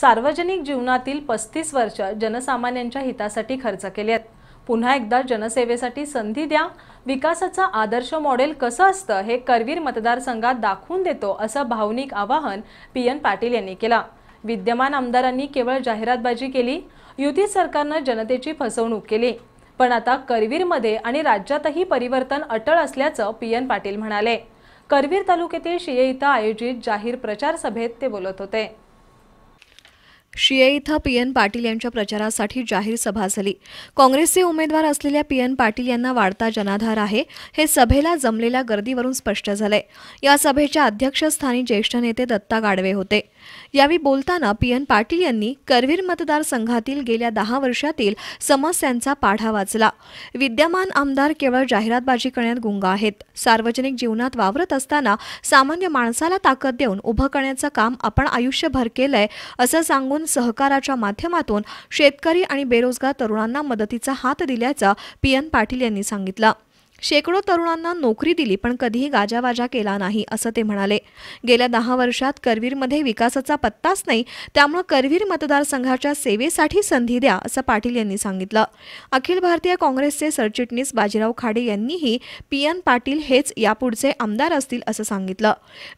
सार्वजनिक जीवनातील पस्तीस वर्ष जनसामान्यांच्या हितासाठी खर्च केले आहेत पुन्हा एकदा जनसेवेसाठी संधी द्या विकासाचं आदर्श मॉडेल कसं असतं हे करवीर मतदारसंघात दाखवून देतो असं भावनिक आवाहन पी एन पाटील यांनी केलं विद्यमान आमदारांनी केवळ जाहिरातबाजी केली युती सरकारनं जनतेची फसवणूक केली पण आता करवीरमध्ये आणि राज्यातही परिवर्तन अटळ असल्याचं पी एन पाटील म्हणाले करवीर तालुक्यातील शिये इथं आयोजित जाहीर प्रचार सभेत ते बोलत होते शिये इथं पी एन पाटील यांच्या प्रचारासाठी जाहीर सभा झाली काँग्रेसचे उमेदवार असलेल्या पी एन पाटील यांना वाढता जनाधार आहे हे सभेला जमलेल्या गर्दीवरून स्पष्ट झालंय या सभेच्या अध्यक्षस्थानी ज्येष्ठ नेते दत्ता गाडवे होते यावेळी बोलताना पी एन पाटील यांनी करवीर मतदारसंघातील गेल्या दहा वर्षातील समस्यांचा पाढा वाचला विद्यमान आमदार केवळ जाहिरातबाजी करण्यात गुंग आहेत सार्वजनिक जीवनात वावरत असताना सामान्य माणसाला ताकद देऊन उभं करण्याचं काम आपण आयुष्यभर केलंय असं सांगून सहकाराच्या माध्यमातून शेतकरी आणि बेरोजगार तरुणांना मदतीचा हात दिल्याचं पी एन पाटील यांनी सांगितलं शेकडो तरुणांना नोकरी दिली पण कधीही गाजावाजा केला नाही असं ते म्हणाले गेल्या दहा वर्षात करवीरमध्ये विकासाचा पत्ताच नाही त्यामुळे करवीर मतदारसंघाच्या सेवेसाठी संधी द्या असं पाटील यांनी सांगितलं अखिल भारतीय काँग्रेसचे सरचिटणीस बाजीराव खाडे यांनीही पी एन पाटील हेच यापुढचे आमदार असतील असं सांगितलं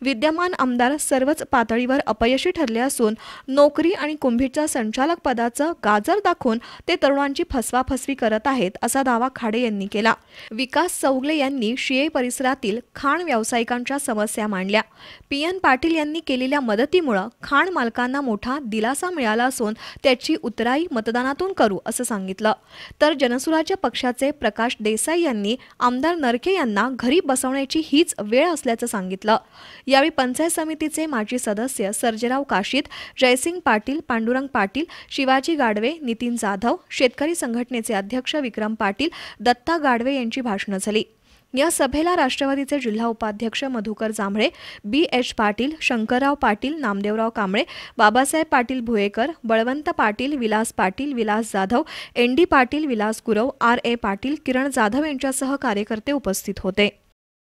विद्यमान आमदार सर्वच पातळीवर अपयशी ठरले असून नोकरी आणि कुंभीरच्या संचालक पदाचं गाजर दाखवून ते तरुणांची फसवाफसवी करत आहेत असा दावा खाडे यांनी केला विकास विलास चौगले यांनी शिये परिसरातील खाण व्यावसायिकांच्या समस्या मांडल्या पी एन पाटील यांनी केलेल्या मदतीमुळं खाण मालकांना मोठा दिलासा मिळाला असून त्याची उतराई मतदानातून करू असं सांगितलं तर जनसुराज्य पक्षाचे प्रकाश देसाई यांनी आमदार नरके यांना घरी बसवण्याची हीच वेळ असल्याचं सांगितलं यावेळी पंचायत समितीचे माजी सदस्य सर्जेराव काशीत जयसिंग पाटील पांडुरंग पाटील शिवाजी गाडवे नितीन जाधव शेतकरी संघटनेचे अध्यक्ष विक्रम पाटील दत्ता गाडवे यांची भाषणं झाली या सभेला राष्ट्रवादीचे जिल्हा उपाध्यक्ष Madhukar Jambhale B H Patil Shankarrao Patil Namdevrao Kamble Babasaheb Patil Bhuyekar Balwant Patil Vilas Patil Vilas Jadhav N D Patil Vilas Gurav R A Patil Kiran Jadhav यांच्यासह कार्यकर्ते उपस्थित होते